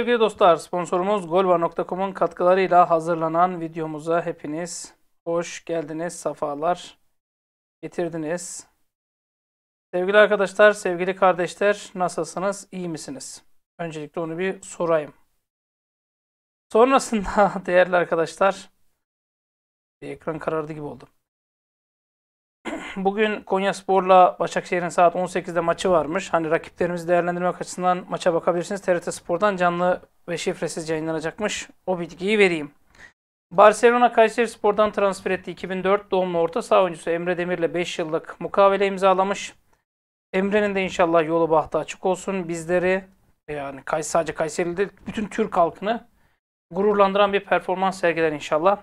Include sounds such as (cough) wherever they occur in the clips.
sevgili dostlar, sponsorumuz golva.com'un katkılarıyla hazırlanan videomuza hepiniz hoş geldiniz, safalar getirdiniz. Sevgili arkadaşlar, sevgili kardeşler nasılsınız, iyi misiniz? Öncelikle onu bir sorayım. Sonrasında (laughs) değerli arkadaşlar, bir ekran karardı gibi oldu. Bugün Konya Spor'la Başakşehir'in saat 18'de maçı varmış. Hani rakiplerimizi değerlendirmek açısından maça bakabilirsiniz. TRT Spor'dan canlı ve şifresiz yayınlanacakmış. O bilgiyi vereyim. Barcelona Kayseri Spor'dan transfer etti. 2004 doğumlu orta saha oyuncusu Emre Demir'le 5 yıllık mukavele imzalamış. Emre'nin de inşallah yolu bahtı açık olsun. Bizleri e, yani sadece Kayseri'li değil, bütün Türk halkını gururlandıran bir performans sergiler inşallah.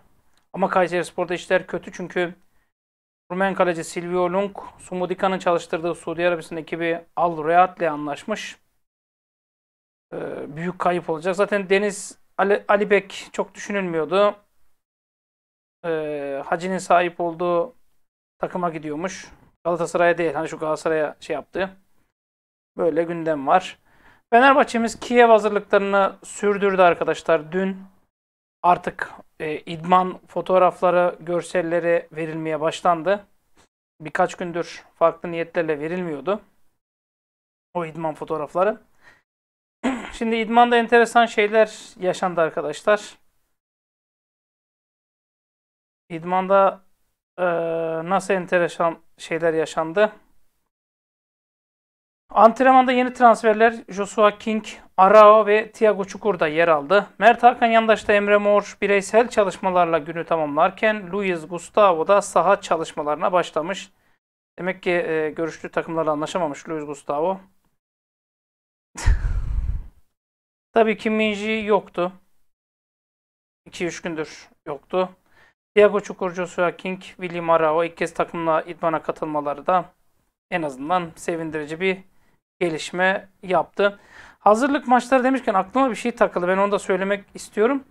Ama Kayseri Spor'da işler kötü çünkü Rumen kaleci Silvio Lung, Sumudika'nın çalıştırdığı Suudi Arabistan ekibi Al Riyad'le anlaşmış. Ee, büyük kayıp olacak. Zaten Deniz Ali, Ali Bek çok düşünülmüyordu. Ee, Hacı'nin sahip olduğu takıma gidiyormuş. Galatasaray'a değil. Hani şu Galatasaray'a şey yaptı. Böyle gündem var. Fenerbahçe'miz Kiev hazırlıklarını sürdürdü arkadaşlar dün artık e, idman fotoğrafları, görselleri verilmeye başlandı. Birkaç gündür farklı niyetlerle verilmiyordu o idman fotoğrafları. (clears throat) Şimdi idmanda enteresan şeyler yaşandı arkadaşlar. İdmanda e, nasıl enteresan şeyler yaşandı? Antrenmanda yeni transferler Joshua King, Arao ve Thiago Çukur da yer aldı. Mert Hakan Yandaş da Emre Mor bireysel çalışmalarla günü tamamlarken Luis Gustavo da saha çalışmalarına başlamış. Demek ki e, görüştüğü takımlarla anlaşamamış Luis Gustavo. (laughs) Tabii ki Minji yoktu. 2-3 gündür yoktu. Thiago Çukur, Joshua King, Willy Arao ilk kez takımla idmana katılmaları da en azından sevindirici bir gelişme yaptı. Hazırlık maçları demişken aklıma bir şey takıldı. Ben onu da söylemek istiyorum.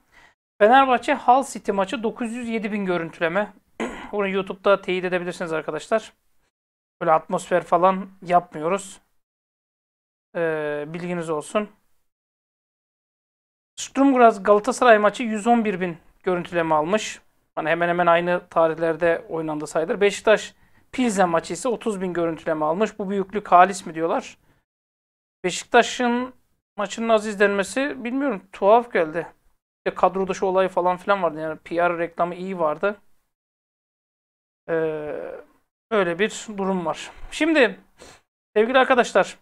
Fenerbahçe Hull City maçı 907 bin görüntüleme. (clears throat) Bunu YouTube'da teyit edebilirsiniz arkadaşlar. Böyle atmosfer falan yapmıyoruz. Ee, bilginiz olsun. Sturmgraz Galatasaray maçı 111 bin görüntüleme almış. Yani hemen hemen aynı tarihlerde oynandı sayılır. Beşiktaş Pilsen maçı ise 30 bin görüntüleme almış. Bu büyüklük halis mi diyorlar. Beşiktaş'ın maçının az izlenmesi bilmiyorum tuhaf geldi. İşte kadroda şu olay falan filan vardı. Yani PR reklamı iyi vardı. Ee, öyle bir durum var. Şimdi sevgili arkadaşlar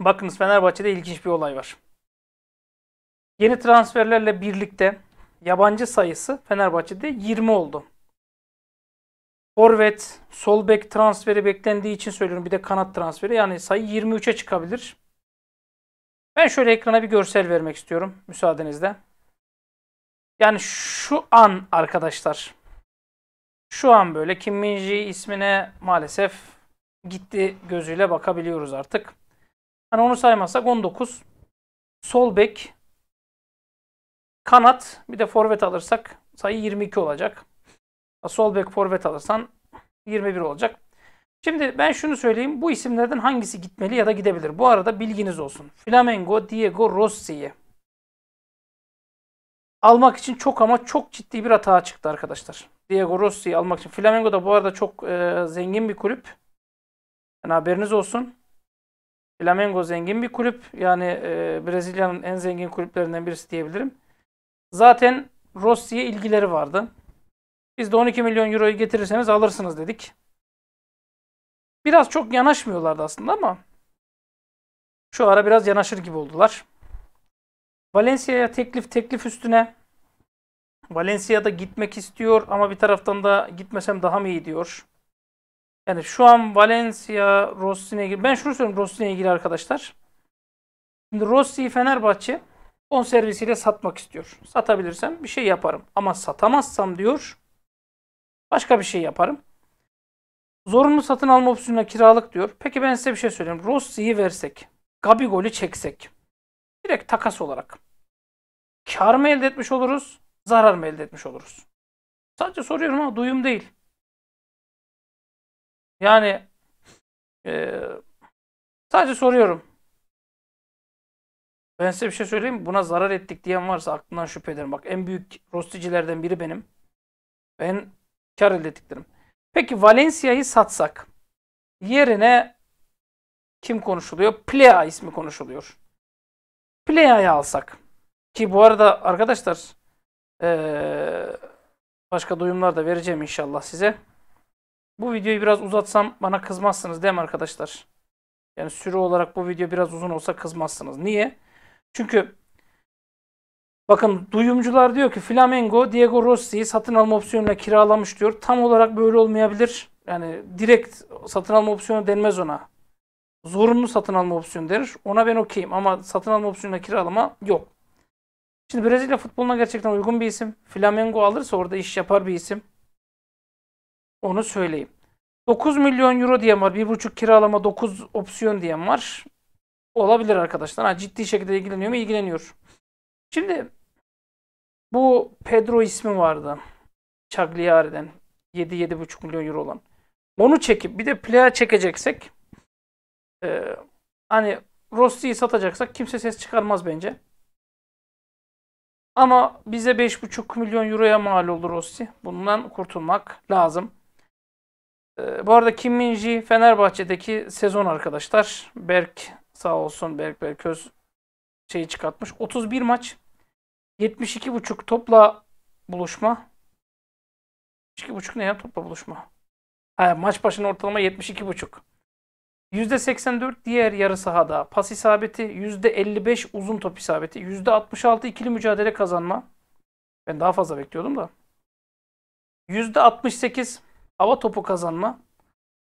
bakınız Fenerbahçe'de ilginç bir olay var. Yeni transferlerle birlikte yabancı sayısı Fenerbahçe'de 20 oldu. Forvet, sol bek transferi beklendiği için söylüyorum. Bir de kanat transferi. Yani sayı 23'e çıkabilir. Ben şöyle ekrana bir görsel vermek istiyorum müsaadenizle. Yani şu an arkadaşlar. Şu an böyle Kim Minji ismine maalesef gitti gözüyle bakabiliyoruz artık. Hani onu saymazsak 19. Sol bek, kanat bir de forvet alırsak sayı 22 olacak. Sol bek forvet alırsan 21 olacak. Şimdi ben şunu söyleyeyim. Bu isimlerden hangisi gitmeli ya da gidebilir? Bu arada bilginiz olsun. Flamengo Diego Rossi'yi almak için çok ama çok ciddi bir hata çıktı arkadaşlar. Diego Rossi'yi almak için. Flamengo da bu arada çok e, zengin bir kulüp. Yani haberiniz olsun. Flamengo zengin bir kulüp. Yani e, Brezilya'nın en zengin kulüplerinden birisi diyebilirim. Zaten Rossi'ye ilgileri vardı. Biz de 12 milyon euroyu getirirseniz alırsınız dedik. Biraz çok yanaşmıyorlardı aslında ama şu ara biraz yanaşır gibi oldular. Valencia'ya teklif teklif üstüne Valencia'da gitmek istiyor ama bir taraftan da gitmesem daha mı iyi diyor. Yani şu an Valencia Rossini'ye ilgili. Ben şunu söylüyorum Rossini'ye ilgili arkadaşlar. Şimdi Rossi'yi Fenerbahçe on servisiyle satmak istiyor. Satabilirsem bir şey yaparım. Ama satamazsam diyor Başka bir şey yaparım. Zorunlu satın alma opsiyonuna kiralık diyor. Peki ben size bir şey söyleyeyim. Rossi'yi versek, Gabigol'ü çeksek, direkt takas olarak kar mı elde etmiş oluruz, zarar mı elde etmiş oluruz? Sadece soruyorum ama duyum değil. Yani e, sadece soruyorum. Ben size bir şey söyleyeyim Buna zarar ettik diyen varsa aklından şüphe ederim. Bak en büyük rosticilerden biri benim. Ben Kar elde ettiklerim. Peki Valencia'yı satsak yerine kim konuşuluyor? Plea ismi konuşuluyor. Plea'yı alsak ki bu arada arkadaşlar ee, başka duyumlar da vereceğim inşallah size. Bu videoyu biraz uzatsam bana kızmazsınız değil mi arkadaşlar? Yani sürü olarak bu video biraz uzun olsa kızmazsınız. Niye? Çünkü Bakın duyumcular diyor ki Flamengo Diego Rossi'yi satın alma opsiyonuyla kiralamış diyor. Tam olarak böyle olmayabilir. Yani direkt satın alma opsiyonu denmez ona. Zorunlu satın alma opsiyonu denir. Ona ben okeyim ama satın alma opsiyonuyla kiralama yok. Şimdi Brezilya futboluna gerçekten uygun bir isim. Flamengo alırsa orada iş yapar bir isim. Onu söyleyeyim. 9 milyon euro diyen var. 1,5 kiralama 9 opsiyon diyen var. Olabilir arkadaşlar. Ha, ciddi şekilde ilgileniyor mu? İlgileniyor. Şimdi bu Pedro ismi vardı. Cagliari'den. 7-7,5 milyon euro olan. Onu çekip bir de playa çekeceksek e, hani Rossi'yi satacaksak kimse ses çıkarmaz bence. Ama bize 5,5 milyon euroya mal olur Rossi. Bundan kurtulmak lazım. E, bu arada Kim Minji Fenerbahçe'deki sezon arkadaşlar. Berk sağ olsun Berk Berköz şey çıkartmış. 31 maç 72.5 topla buluşma. 72.5 ne ya topla buluşma? Ha, maç başına ortalama 72.5. %84 diğer yarı sahada pas isabeti, %55 uzun top isabeti, %66 ikili mücadele kazanma. Ben daha fazla bekliyordum da. %68 hava topu kazanma.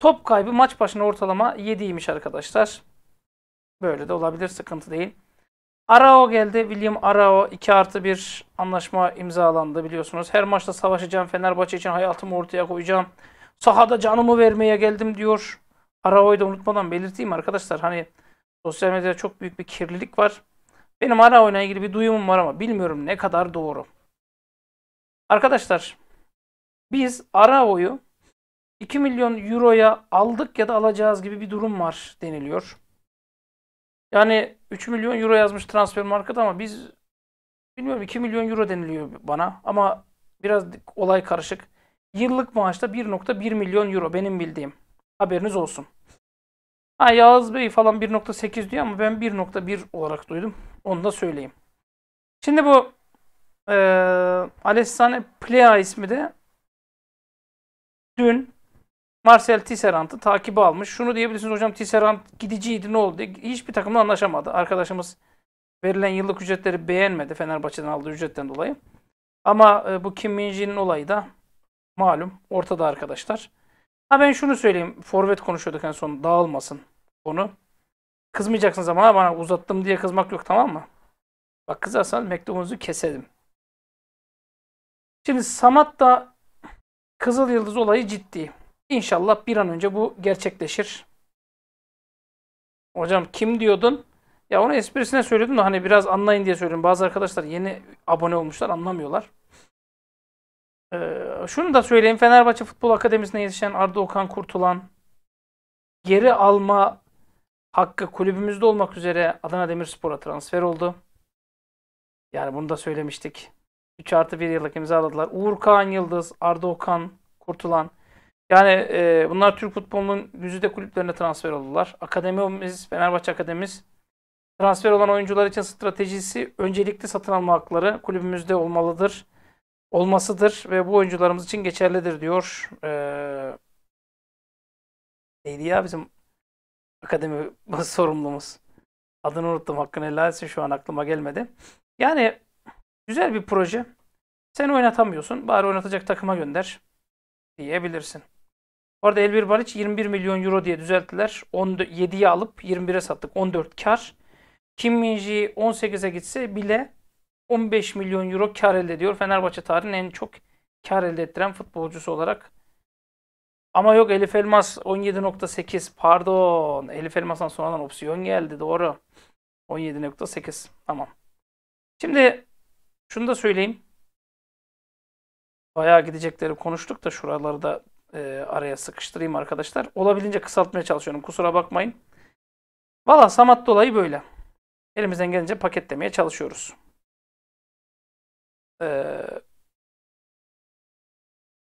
Top kaybı maç başına ortalama 7'ymiş arkadaşlar. Böyle de olabilir sıkıntı değil. Arao geldi. William Arao 2 artı 1 anlaşma imzalandı biliyorsunuz. Her maçta savaşacağım. Fenerbahçe için hayatımı ortaya koyacağım. Sahada canımı vermeye geldim diyor. Arao'yu da unutmadan belirteyim arkadaşlar. Hani sosyal medyada çok büyük bir kirlilik var. Benim Arao ile ilgili bir duyumum var ama bilmiyorum ne kadar doğru. Arkadaşlar biz Arao'yu 2 milyon euroya aldık ya da alacağız gibi bir durum var deniliyor. Yani 3 milyon euro yazmış transfer market ama biz bilmiyorum 2 milyon euro deniliyor bana ama biraz olay karışık. Yıllık maaşta 1.1 milyon euro benim bildiğim. Haberiniz olsun. Ha Yağız Bey falan 1.8 diyor ama ben 1.1 olarak duydum. Onu da söyleyeyim. Şimdi bu e, Alessane Plea ismi de dün Marcel Tisserand'ı takibi almış. Şunu diyebilirsiniz hocam Tisserand gidiciydi ne oldu? Hiçbir takımla anlaşamadı. Arkadaşımız verilen yıllık ücretleri beğenmedi Fenerbahçe'den aldığı ücretten dolayı. Ama e, bu Kim Minji'nin olayı da malum ortada arkadaşlar. Ha ben şunu söyleyeyim. Forvet konuşuyorduk en son dağılmasın konu. Kızmayacaksınız ama bana uzattım diye kızmak yok tamam mı? Bak kızarsanız mektubunuzu keselim. Şimdi Samat da Kızıl Yıldız olayı ciddi. İnşallah bir an önce bu gerçekleşir. Hocam kim diyordun? Ya onu esprisine söyledim de hani biraz anlayın diye söyledim. Bazı arkadaşlar yeni abone olmuşlar anlamıyorlar. Ee, şunu da söyleyeyim. Fenerbahçe Futbol Akademisi'ne yetişen Arda Okan Kurtulan geri alma hakkı kulübümüzde olmak üzere Adana Demirspor'a transfer oldu. Yani bunu da söylemiştik. 3 artı 1 yıllık imzaladılar. Uğur Kağan Yıldız, Arda Okan Kurtulan yani e, bunlar Türk futbolunun güzide kulüplerine transfer oldular. Akademimiz, Fenerbahçe Akademimiz transfer olan oyuncular için stratejisi öncelikli satın alma hakları kulübümüzde olmalıdır. Olmasıdır ve bu oyuncularımız için geçerlidir diyor. Ee, neydi ya bizim akademi (laughs) sorumlumuz. Adını unuttum hakkını helal etsin şu an aklıma gelmedi. Yani güzel bir proje. Sen oynatamıyorsun. Bari oynatacak takıma gönder diyebilirsin. Orada Elbir Baliç 21 milyon euro diye düzelttiler. 7'ye alıp 21'e sattık. 14 kar. Kim Minji 18'e gitse bile 15 milyon euro kar elde ediyor. Fenerbahçe tarihinin en çok kar elde ettiren futbolcusu olarak. Ama yok Elif Elmas 17.8 pardon. Elif Elmas'tan sonradan opsiyon geldi doğru. 17.8 tamam. Şimdi şunu da söyleyeyim. Bayağı gidecekleri konuştuk da şuraları da e, araya sıkıştırayım arkadaşlar. Olabildiğince kısaltmaya çalışıyorum. Kusura bakmayın. Valla Samat dolayı böyle. Elimizden gelince paketlemeye çalışıyoruz. Ee,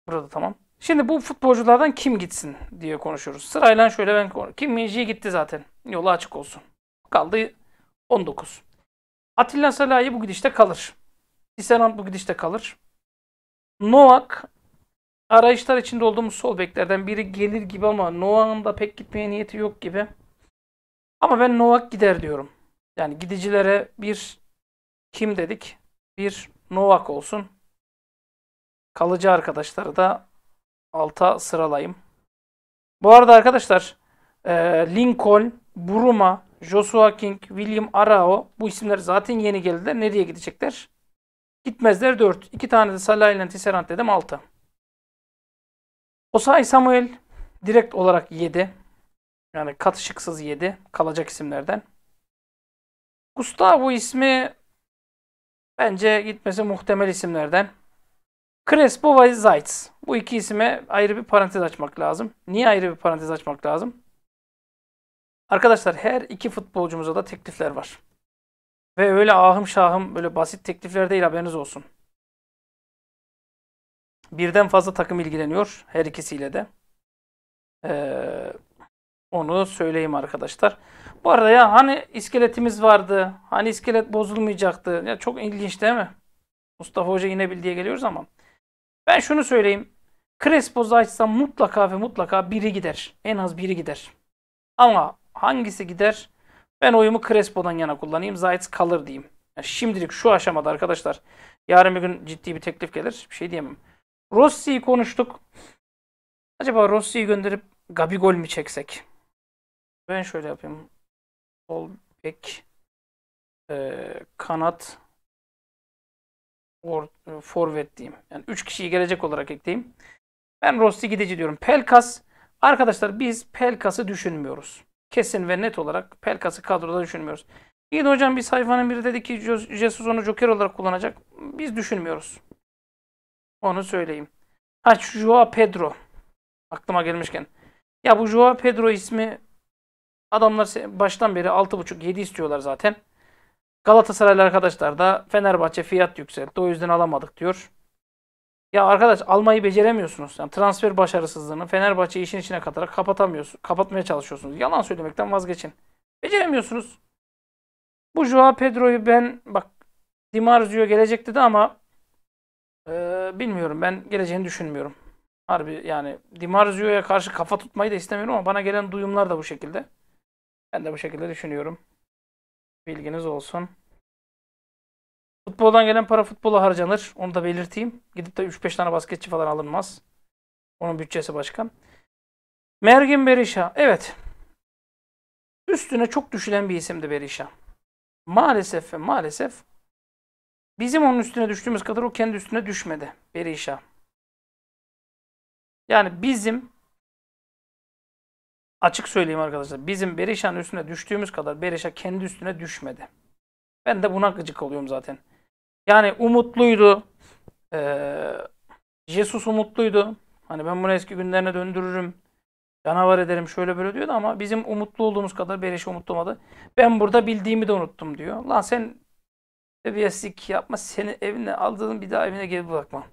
burada tamam. Şimdi bu futbolculardan kim gitsin diye konuşuyoruz. Sırayla şöyle ben Kim Minji'ye gitti zaten. Yolu açık olsun. Kaldı 19. Atilla Salahi bu gidişte kalır. Tisserand bu gidişte kalır. Novak Arayışlar içinde olduğumuz sol beklerden biri gelir gibi ama Noah'ın da pek gitmeye niyeti yok gibi. Ama ben Noah gider diyorum. Yani gidicilere bir kim dedik? Bir Novak olsun. Kalıcı arkadaşları da alta sıralayayım. Bu arada arkadaşlar e, Lincoln, Bruma, Joshua King, William Arao bu isimler zaten yeni geldiler. Nereye gidecekler? Gitmezler 4. 2 tane de Salah ile Tisserant dedim 6. Osay Samuel direkt olarak 7. Yani katışıksız 7 kalacak isimlerden. Gustavo ismi bence gitmesi muhtemel isimlerden. Crespo ve Zayt, Bu iki isime ayrı bir parantez açmak lazım. Niye ayrı bir parantez açmak lazım? Arkadaşlar her iki futbolcumuza da teklifler var. Ve öyle ahım şahım böyle basit teklifler değil haberiniz olsun. Birden fazla takım ilgileniyor her ikisiyle de. Ee, onu söyleyeyim arkadaşlar. Bu arada ya hani iskeletimiz vardı. Hani iskelet bozulmayacaktı. Ya çok ilginç değil mi? Mustafa Hoca yine bildiğe geliyoruz ama. Ben şunu söyleyeyim. Crespo'zu açsam mutlaka ve mutlaka biri gider. En az biri gider. Ama hangisi gider? Ben oyumu Crespo'dan yana kullanayım. Zayt kalır diyeyim. Yani şimdilik şu aşamada arkadaşlar. Yarın bir gün ciddi bir teklif gelir. Bir şey diyemem. Rossi'yi konuştuk. Acaba Rossi'yi gönderip Gabigol mi çeksek? Ben şöyle yapayım. Sol bek e, kanat or, e, forvet diyeyim. Yani 3 kişiyi gelecek olarak ekleyeyim. Ben Rossi gidici diyorum. Pelkas arkadaşlar biz Pelkas'ı düşünmüyoruz. Kesin ve net olarak Pelkas'ı kadroda düşünmüyoruz. İyi de hocam bir sayfanın biri dedi ki Jesus onu Joker olarak kullanacak. Biz düşünmüyoruz. Onu söyleyeyim. Ha Joao Pedro. Aklıma gelmişken. Ya bu Joao Pedro ismi adamlar baştan beri 6.5-7 istiyorlar zaten. Galatasaraylı arkadaşlar da Fenerbahçe fiyat yükseltti. O yüzden alamadık diyor. Ya arkadaş almayı beceremiyorsunuz. Yani transfer başarısızlığını Fenerbahçe işin içine katarak kapatamıyorsunuz. Kapatmaya çalışıyorsunuz. Yalan söylemekten vazgeçin. Beceremiyorsunuz. Bu Joao Pedro'yu ben bak Dimarzio Marzio gelecek dedi ama ee, bilmiyorum. Ben geleceğini düşünmüyorum. Harbi yani Dimarzio'ya karşı kafa tutmayı da istemiyorum ama bana gelen duyumlar da bu şekilde. Ben de bu şekilde düşünüyorum. Bilginiz olsun. Futboldan gelen para futbola harcanır. Onu da belirteyim. Gidip de 3-5 tane basketçi falan alınmaz. Onun bütçesi başka. Mergin Berisha. Evet. Üstüne çok düşülen bir isimdi Berisha. Maalesef ve maalesef Bizim onun üstüne düştüğümüz kadar o kendi üstüne düşmedi. Berişa. Yani bizim açık söyleyeyim arkadaşlar. Bizim Berişa'nın üstüne düştüğümüz kadar Berişa kendi üstüne düşmedi. Ben de buna gıcık oluyorum zaten. Yani umutluydu. Ee, Jesus umutluydu. Hani ben bunu eski günlerine döndürürüm. Canavar ederim şöyle böyle diyordu ama bizim umutlu olduğumuz kadar Bereşe umutlu olmadı. Ben burada bildiğimi de unuttum diyor. Lan sen Eviyesizlik yapma. Seni evine aldığın bir daha evine geri bırakma.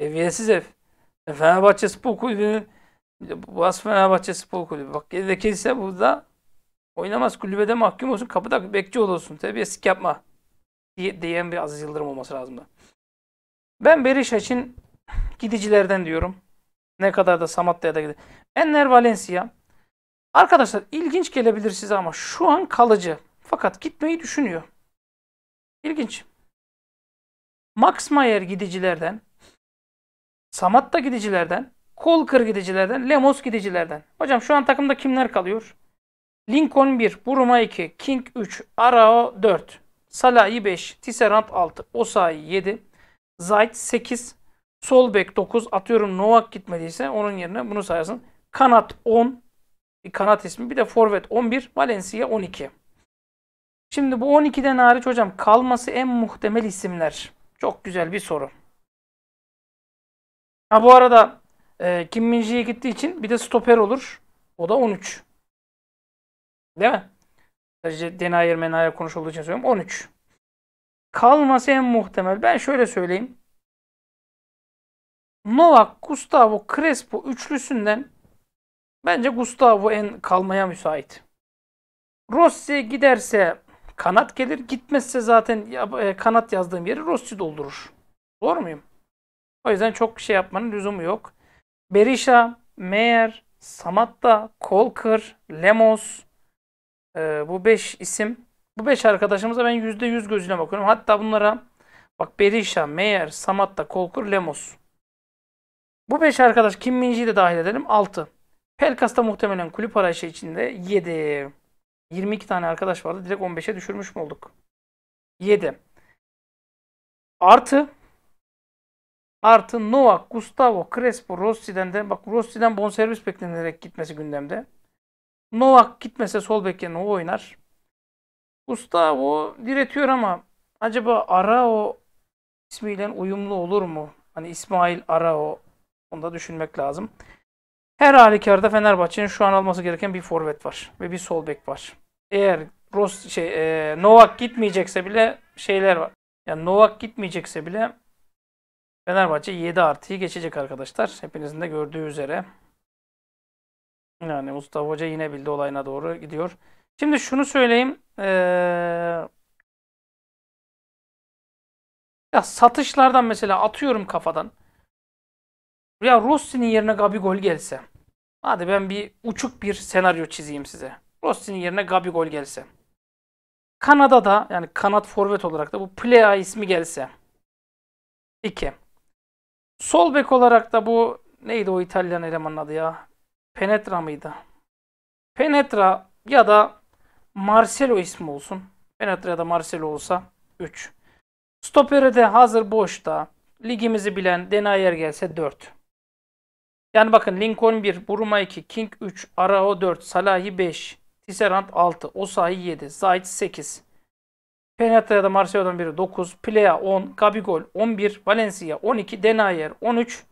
Eviyesiz ev. E, Fenerbahçe Spor Kulübü'nün Burası Fenerbahçe Spor Kulübü. Bak gerekirse burada oynamaz kulübede mahkum olsun. Kapıda bekçi olursun. Terbiyesizlik yapma. Diye, diyen bir Aziz Yıldırım olması lazım da. Ben Beriş için gidicilerden diyorum. Ne kadar da Samatta'ya da gider. Enner Valencia. Arkadaşlar ilginç gelebilir size ama şu an kalıcı. Fakat gitmeyi düşünüyor. İlginç. Max Mayer gidicilerden, Samatta gidicilerden, Kolkır gidicilerden, Lemos gidicilerden. Hocam şu an takımda kimler kalıyor? Lincoln 1, Buruma 2, King 3, Arao 4, Salah'i 5, Tisserant 6, Osayi 7, Zayt 8, Solbek 9, atıyorum Novak gitmediyse onun yerine bunu sayarsın. Kanat 10, bir kanat ismi bir de Forvet 11, Valencia 12. Şimdi bu 12'den hariç hocam kalması en muhtemel isimler. Çok güzel bir soru. Ha bu arada e, Kim Minji'ye gittiği için bir de stoper olur. O da 13. Değil mi? Sadece Denayer Menayer konuşulduğu için söylüyorum. 13. Kalması en muhtemel. Ben şöyle söyleyeyim. Novak, Gustavo, Crespo üçlüsünden bence Gustavo en kalmaya müsait. Rossi giderse Kanat gelir gitmezse zaten e, kanat yazdığım yeri Rossi doldurur. Doğru muyum? O yüzden çok şey yapmanın lüzumu yok. Berisha, Meyer, Samatta, Kolkır, Lemos e, bu 5 isim. Bu 5 arkadaşımıza ben %100 gözüne bakıyorum. Hatta bunlara bak Berisha, Meyer, Samatta, Kolkır, Lemos. Bu 5 arkadaş Kim Minji'yi de dahil edelim 6. Pelkasta muhtemelen kulüp arayışı içinde 7. 22 tane arkadaş vardı. Direkt 15'e düşürmüş mü olduk? 7. Artı artı Novak, Gustavo, Crespo, Rossi'den de bak Rossi'den bonservis beklenerek gitmesi gündemde. Novak gitmese sol bek yerine o oynar. Gustavo diretiyor ama acaba Arao ismiyle uyumlu olur mu? Hani İsmail Arao onu da düşünmek lazım. Her halükarda Fenerbahçe'nin şu an alması gereken bir forvet var ve bir sol bek var. Eğer Ros şey e, Novak gitmeyecekse bile şeyler var. Yani Novak gitmeyecekse bile Fenerbahçe 7 artıyı geçecek arkadaşlar. Hepinizin de gördüğü üzere. Yani Mustafa Hoca yine bildi olayına doğru gidiyor. Şimdi şunu söyleyeyim. Ee, ya satışlardan mesela atıyorum kafadan. Ya Rossi'nin yerine Gabigol gelse. Hadi ben bir uçuk bir senaryo çizeyim size. Rossi'nin yerine Gabigol gelse. Kanada'da yani kanat forvet olarak da bu Plea ismi gelse. 2. Sol bek olarak da bu neydi o İtalyan elemanın adı ya? Penetra mıydı? Penetra ya da Marcelo ismi olsun. Penetra ya da Marcelo olsa 3. Stopere de hazır boşta. Ligimizi bilen Denayer gelse 4. Yani bakın Lincoln 1, Buruma 2, King 3, Arao 4, Salahi 5, Tisserand 6, Osahi 7, Zayt 8, da Marcelo'dan biri 9, Plea 10, Gabigol 11, Valencia 12, Denayer 13.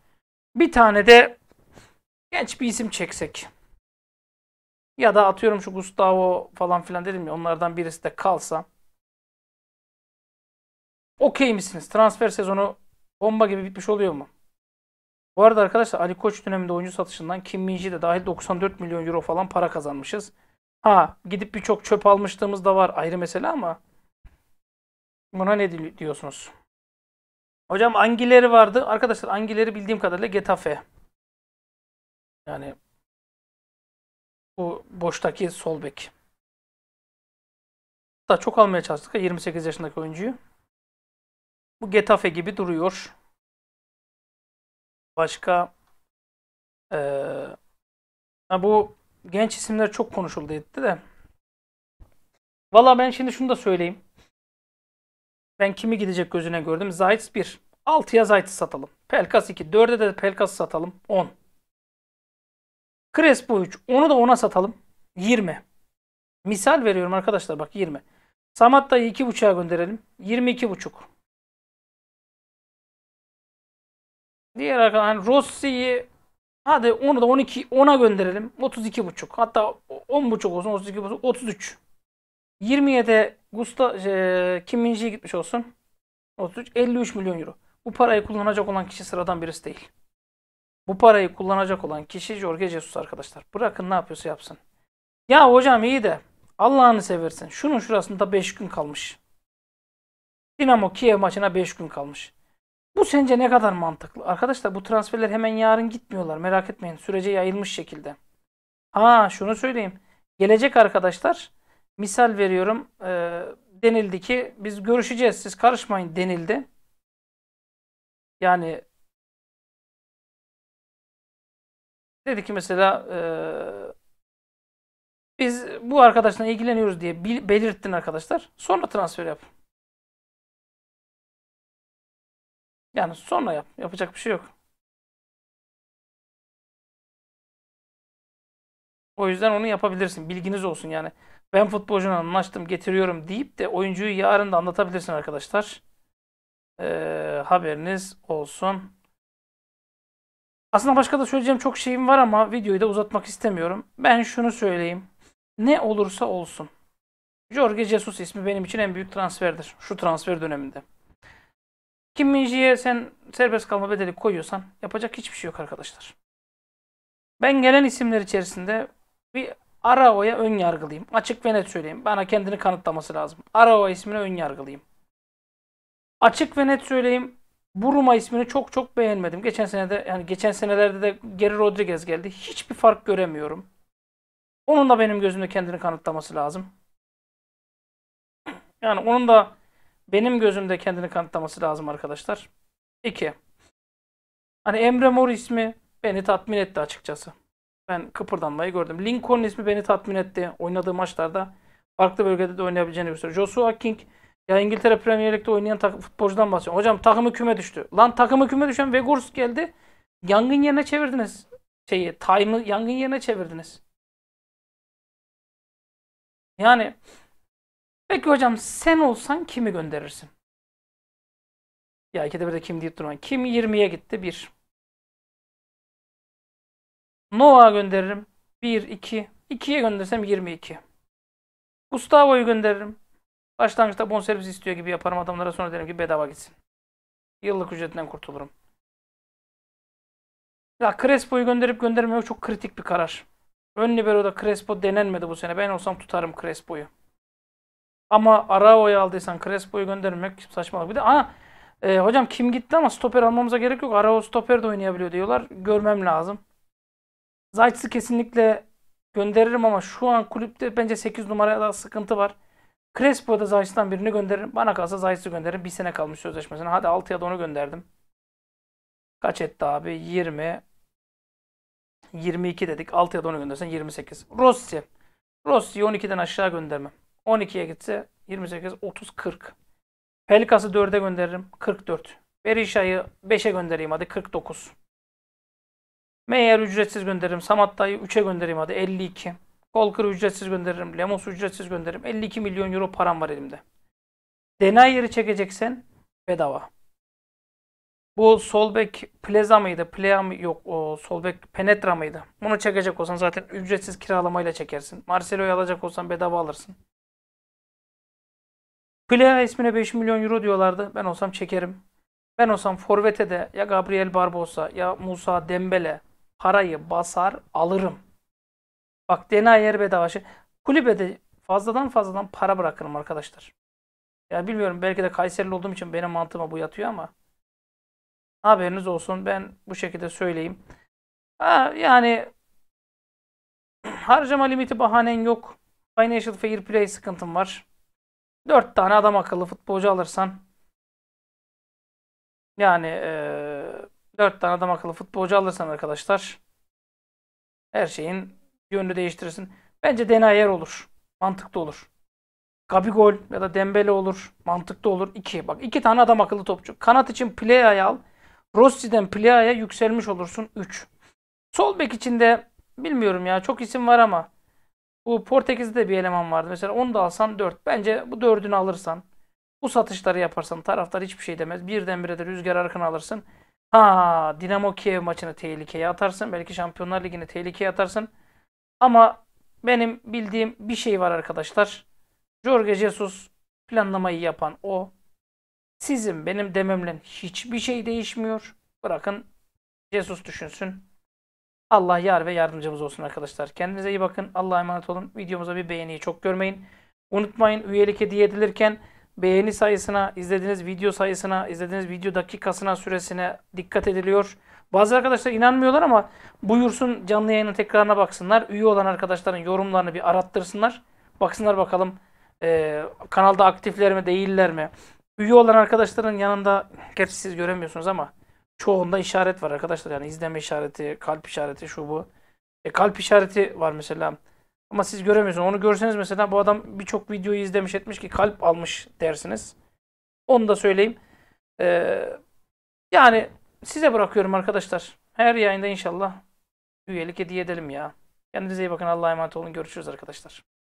Bir tane de genç bir isim çeksek. Ya da atıyorum şu Gustavo falan filan dedim ya onlardan birisi de kalsa. Okey misiniz? Transfer sezonu bomba gibi bitmiş oluyor mu? Bu arada arkadaşlar Ali Koç döneminde oyuncu satışından Kim Minji de dahil 94 milyon euro falan para kazanmışız. Ha gidip birçok çöp almışlığımız da var ayrı mesele ama buna ne diyorsunuz? Hocam Angileri vardı. Arkadaşlar Angileri bildiğim kadarıyla Getafe. Yani bu boştaki sol bek. Hatta çok almaya çalıştık 28 yaşındaki oyuncuyu. Bu Getafe gibi duruyor. Başka e, bu genç isimler çok konuşuldu etti de. Valla ben şimdi şunu da söyleyeyim. Ben kimi gidecek gözüne gördüm. Zayt 1. 6'ya Zayt satalım. Pelkas 2. 4'e de Pelkas satalım. 10. Crespo 3. Onu da 10'a satalım. 20. Misal veriyorum arkadaşlar bak 20. Samatta'yı 2.5'a gönderelim. 22.5. Diğer arkadaşlar yani Rossi'yi hadi onu da 12 10'a gönderelim. 32,5. Hatta 10,5 olsun 32,5 33. 20'ye Gusta e, Kim Minji'ye gitmiş olsun. 33 53 milyon euro. Bu parayı kullanacak olan kişi sıradan birisi değil. Bu parayı kullanacak olan kişi Jorge Jesus arkadaşlar. Bırakın ne yapıyorsa yapsın. Ya hocam iyi de Allah'ını seversin. şunun şurasında 5 gün kalmış. Dinamo Kiev maçına 5 gün kalmış. Bu sence ne kadar mantıklı? Arkadaşlar bu transferler hemen yarın gitmiyorlar. Merak etmeyin. Sürece yayılmış şekilde. Ha şunu söyleyeyim. Gelecek arkadaşlar misal veriyorum e, denildi ki biz görüşeceğiz siz karışmayın denildi. Yani dedi ki mesela e, biz bu arkadaşla ilgileniyoruz diye belirttin arkadaşlar. Sonra transfer yapın. Yani sonra yap. Yapacak bir şey yok. O yüzden onu yapabilirsin. Bilginiz olsun yani. Ben futbolcuna anlaştım getiriyorum deyip de oyuncuyu yarın da anlatabilirsin arkadaşlar. Ee, haberiniz olsun. Aslında başka da söyleyeceğim çok şeyim var ama videoyu da uzatmak istemiyorum. Ben şunu söyleyeyim. Ne olursa olsun. Jorge Jesus ismi benim için en büyük transferdir. Şu transfer döneminde. Kim Minji'ye sen serbest kalma bedeli koyuyorsan yapacak hiçbir şey yok arkadaşlar. Ben gelen isimler içerisinde bir Arao'ya ön yargılıyım. Açık ve net söyleyeyim. Bana kendini kanıtlaması lazım. Arao ismine ön yargılıyım. Açık ve net söyleyeyim. Buruma ismini çok çok beğenmedim. Geçen senede yani geçen senelerde de Geri Rodriguez geldi. Hiçbir fark göremiyorum. Onun da benim gözümde kendini kanıtlaması lazım. Yani onun da benim gözümde kendini kanıtlaması lazım arkadaşlar. 2. Hani Emre Mor ismi beni tatmin etti açıkçası. Ben kıpırdanmayı gördüm. Lincoln ismi beni tatmin etti. Oynadığı maçlarda farklı bölgede de oynayabileceğini gösteriyor. Joshua King ya İngiltere Premier Lig'de oynayan futbolcudan bahsediyorum. Hocam takımı küme düştü. Lan takımı küme düşen Vegors geldi. Yangın yerine çevirdiniz. Şeyi, time'ı yangın yerine çevirdiniz. Yani Peki hocam sen olsan kimi gönderirsin? Ya ikide bir de kim deyip durma. Kim 20'ye gitti? 1. Nova gönderirim. 1, 2. 2'ye göndersem 22. Gustavo'yu gönderirim. Başlangıçta bonservis istiyor gibi yaparım adamlara sonra derim ki bedava gitsin. Yıllık ücretinden kurtulurum. Ya Crespo'yu gönderip göndermemek çok kritik bir karar. Ön libero'da Crespo denenmedi bu sene. Ben olsam tutarım Crespo'yu. Ama Arao'yu aldıysan Crespo'yu göndermek saçmalık. Bir de aha, e, hocam kim gitti ama stoper almamıza gerek yok. Arao stoper de oynayabiliyor diyorlar. Görmem lazım. Zayt'sı kesinlikle gönderirim ama şu an kulüpte bence 8 da sıkıntı var. Crespo'ya da Zayt'stan birini gönderirim. Bana kalsa Zayt'sı gönderirim. Bir sene kalmış sözleşmesine. Hadi 6 da onu gönderdim. Kaç etti abi? 20. 22 dedik. 6 da onu göndersen 28. Rossi. Rossi'yi 12'den aşağı göndermem. 12'ye gitse 28, 30, 40. Pelikas'ı 4'e gönderirim. 44. Berisha'yı 5'e göndereyim hadi 49. Meyer ücretsiz gönderirim. Samatta'yı 3'e göndereyim hadi 52. Golker'ı ücretsiz gönderirim. Lemos ücretsiz gönderirim. 52 milyon euro param var elimde. Denayer'i çekeceksen bedava. Bu Solbek Plaza mıydı? Plea mı? Yok o Solbek Penetra mıydı? Bunu çekecek olsan zaten ücretsiz kiralamayla çekersin. Marcelo'yu alacak olsan bedava alırsın. Kleha ismine 5 milyon euro diyorlardı. Ben olsam çekerim. Ben olsam Forvet'e de ya Gabriel Barbosa ya Musa Dembele parayı basar alırım. Bak Denayer bedava şey. Kulübede fazladan fazladan para bırakırım arkadaşlar. Ya bilmiyorum belki de Kayserili olduğum için benim mantığıma bu yatıyor ama. Haberiniz olsun ben bu şekilde söyleyeyim. Ha, yani (clears throat) harcama limiti bahanen yok. Financial Fair Play sıkıntım var. 4 tane adam akıllı futbolcu alırsan yani e, 4 tane adam akıllı futbolcu alırsan arkadaşlar her şeyin yönünü değiştirirsin. Bence Denayer olur. Mantıklı olur. Gabigol ya da Dembele olur. Mantıklı olur. 2. Bak 2 tane adam akıllı topçu. Kanat için Playa'yı al. Rossi'den Playa'ya yükselmiş olursun. 3. Sol bek için de bilmiyorum ya çok isim var ama bu Portekiz'de bir eleman vardı. Mesela onu da alsan 4. Bence bu 4'ünü alırsan bu satışları yaparsan taraftar hiçbir şey demez. Birdenbire de rüzgar arkana alırsın. Ha Dinamo Kiev maçını tehlikeye atarsın. Belki Şampiyonlar Ligi'ni tehlikeye atarsın. Ama benim bildiğim bir şey var arkadaşlar. Jorge Jesus planlamayı yapan o. Sizin benim dememle hiçbir şey değişmiyor. Bırakın Jesus düşünsün. Allah yar ve yardımcımız olsun arkadaşlar. Kendinize iyi bakın. Allah'a emanet olun. Videomuza bir beğeniyi çok görmeyin. Unutmayın üyelik hediye edilirken beğeni sayısına, izlediğiniz video sayısına, izlediğiniz video dakikasına, süresine dikkat ediliyor. Bazı arkadaşlar inanmıyorlar ama buyursun canlı yayının tekrarına baksınlar. Üye olan arkadaşların yorumlarını bir arattırsınlar. Baksınlar bakalım e, kanalda aktifler mi değiller mi? Üye olan arkadaşların yanında, gerçi siz göremiyorsunuz ama çoğunda işaret var arkadaşlar. Yani izleme işareti, kalp işareti, şu bu. E, kalp işareti var mesela. Ama siz göremiyorsunuz. Onu görseniz mesela bu adam birçok videoyu izlemiş etmiş ki kalp almış dersiniz. Onu da söyleyeyim. Ee, yani size bırakıyorum arkadaşlar. Her yayında inşallah üyelik hediye edelim ya. Kendinize iyi bakın. Allah'a emanet olun. Görüşürüz arkadaşlar.